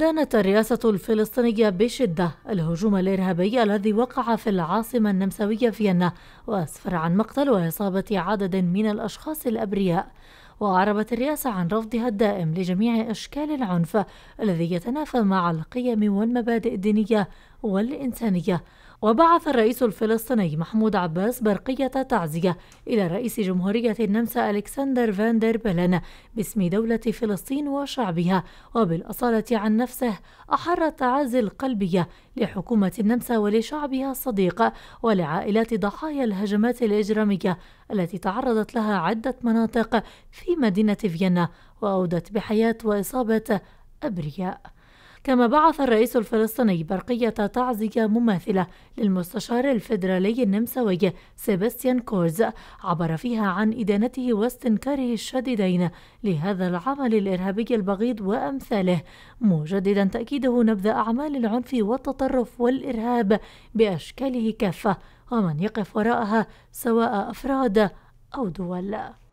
دانت الرئاسة الفلسطينية بشدة الهجوم الإرهابي الذي وقع في العاصمة النمساوية فيينا وأسفر عن مقتل وإصابة عدد من الأشخاص الأبرياء وأعربت الرئاسة عن رفضها الدائم لجميع أشكال العنف الذي يتنافى مع القيم والمبادئ الدينية والإنسانية وبعث الرئيس الفلسطيني محمود عباس برقية تعزية إلى رئيس جمهورية النمسا ألكسندر فاندر بلن باسم دولة فلسطين وشعبها وبالأصالة عن نفسه أحر التعازي القلبية لحكومة النمسا ولشعبها الصديق ولعائلات ضحايا الهجمات الإجرامية التي تعرضت لها عدة مناطق في مدينة فيينا وأودت بحياة وإصابة أبرياء كما بعث الرئيس الفلسطيني برقية تعزية مماثلة للمستشار الفيدرالي النمساوي سيباستيان كورز عبر فيها عن إدانته واستنكاره الشديدين لهذا العمل الإرهابي البغيض وأمثاله مجددا تأكيده نبذ أعمال العنف والتطرف والإرهاب بأشكاله كافة ومن يقف وراءها سواء أفراد أو دول